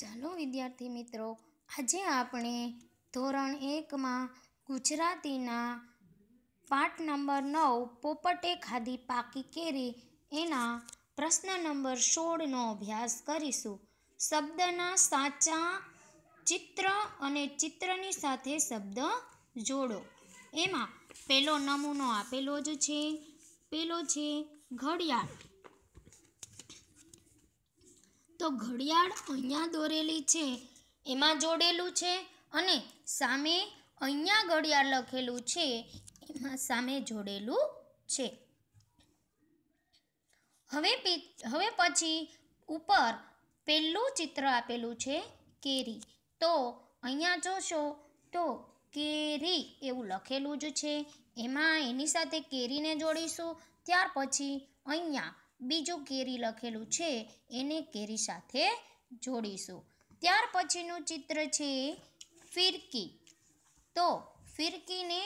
ચાલો વિદ્યાર્થી મિત્રો આજે આપણે ધોરણ એકમાં ગુજરાતીના પાઠ નંબર નવ પોપટે ખાધી પાકી કેરી એના પ્રશ્ન નંબર સોળનો અભ્યાસ કરીશું શબ્દના સાચા ચિત્ર અને ચિત્રની સાથે શબ્દ જોડો એમાં પેલો નમૂનો આપેલો જ છે પેલો છે ઘડિયાળ તો ઘડિયાળ અહીંયા દોરેલી છે એમાં જોડેલું છે અને સામે અહીંયા ઘડિયાળ લખેલું છે એમાં સામે જોડેલું છે હવે હવે પછી ઉપર પહેલું ચિત્ર આપેલું છે કેરી તો અહીંયા જોશો તો કેરી એવું લખેલું જ છે એમાં એની સાથે કેરીને જોડીશું ત્યાર પછી અહીંયા બીજું કેરી લખેલું છે એને કેરી સાથે જોડીશું ત્યાર પછીનું ચિત્ર છે ફિરકી તો ફિરકીને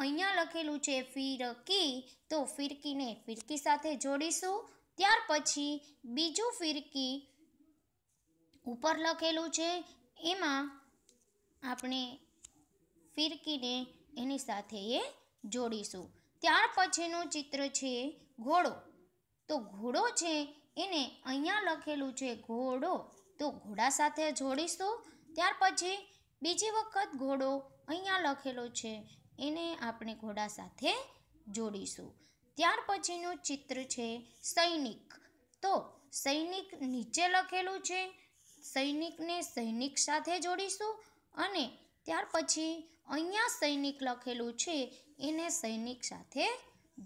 અહીંયા લખેલું છે ફિરકી તો ફિરકીને ફિરકી સાથે જોડીશું ત્યાર પછી બીજું ફિરકી ઉપર લખેલું છે એમાં આપણે ફિરકીને એની સાથે એ જોડીશું ત્યાર પછીનું ચિત્ર છે ઘોડો તો ઘોડો છે એને અહીંયા લખેલું છે ઘોડો તો ઘોડા સાથે જોડીશું ત્યાર પછી બીજી વખત ઘોડો અહીંયા લખેલો છે એને આપણે ઘોડા સાથે જોડીશું ત્યાર પછીનું ચિત્ર છે સૈનિક તો સૈનિક નીચે લખેલું છે સૈનિકને સૈનિક સાથે જોડીશું અને ત્યાર પછી અહીંયા સૈનિક લખેલું છે એને સૈનિક સાથે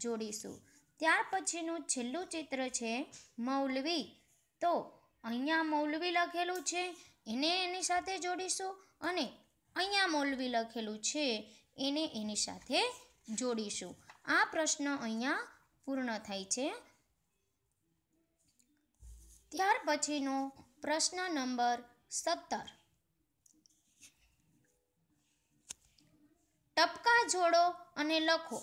જોડીશું ત્યાર પછીનું છેલ્લું ચિત્ર છે મૌલવી તો અહીંયા મૌલવી લખેલું છે એને એની સાથે જોડીશું અને અહીંયા મૌલવી લખેલું છે એને એની સાથે જોડીશું આ પ્રશ્ન અહીંયા પૂર્ણ થાય છે ત્યાર પછીનો પ્રશ્ન નંબર સત્તર ટપકા જોડો અને લખો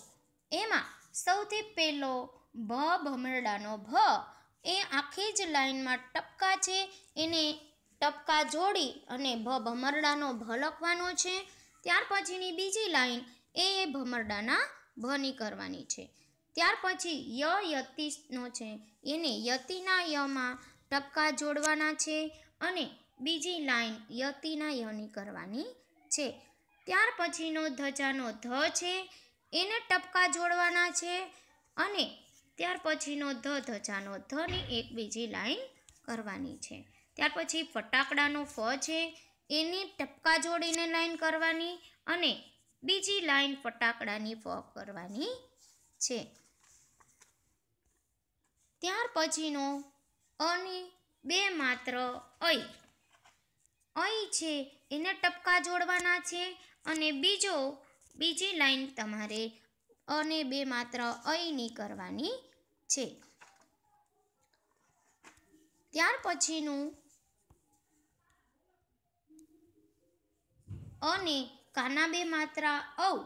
એમાં સૌથી પહેલો ભ ભમરડાનો ભ એ આખી જ લાઈનમાં ટપકા છે એને ટપકા જોડી અને ભ ભમરડાનો ભ લખવાનો છે ત્યાર પછીની બીજી લાઈન એ ભમરડાના ભની કરવાની છે ત્યાર પછી ય યતિનો છે એને યતિના યમાં ટપકા જોડવાના છે અને બીજી લાઈન યતિના યની કરવાની છે ત્યાર પછીનો ધજાનો ધ છે એને ટપકા જોડવાના છે અને ત્યાર પછીનો ધ ધજાનો ધની એક બીજી લાઈન કરવાની છે ત્યાર પછી ફટાકડાનો ફ છે એની ટપકા જોડીને લાઈન કરવાની અને બીજી લાઈન ફટાકડાની ફ કરવાની છે ત્યાર પછીનો અને બે માત્ર અય અય છે એને ટપકા જોડવાના છે અને બીજો બીજી લાઈન તમારે અને બે માત્ર અહીંની કરવાની છે ત્યાર પછીનું અને કાના બે માત્રા ઔ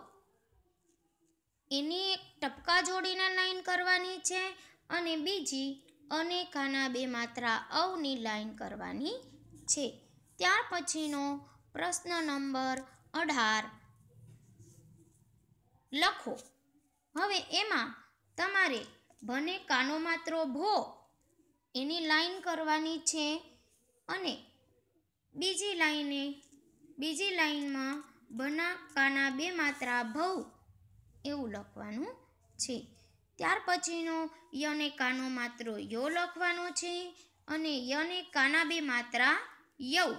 એની એક ટપકા જોડીને લાઇન કરવાની છે અને બીજી અને કાના બે માત્રા ઔની લાઈન કરવાની છે ત્યાર પછીનો પ્રશ્ન નંબર અઢાર લખો હવે એમાં તમારે ભને કાનો માત્ર ભો એની લાઈન કરવાની છે અને બીજી લાઈને બીજી લાઈનમાં ભના કાના બે માત્રા ભવ એવું લખવાનું છે ત્યાર પછીનો યને કાનો માત્ર યો લખવાનો છે અને યને કાના બે માત્રા યવ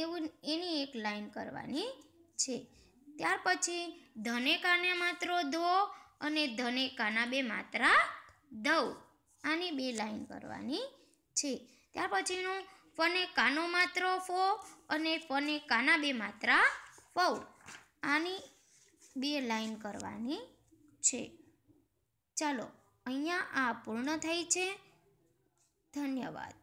એવું એની એક લાઈન કરવાની છે ત્યાર પછી ધનેકાને માત્ર ધો અને ધનેકાના બે માત્રા ધવ આની બે લાઈન કરવાની છે ત્યાર પછીનું ફને કાનો માત્ર ફો અને ફને કાના બે માત્રા ફવ આની બે લાઈન કરવાની છે ચાલો અહીંયા આ પૂર્ણ થઈ છે ધન્યવાદ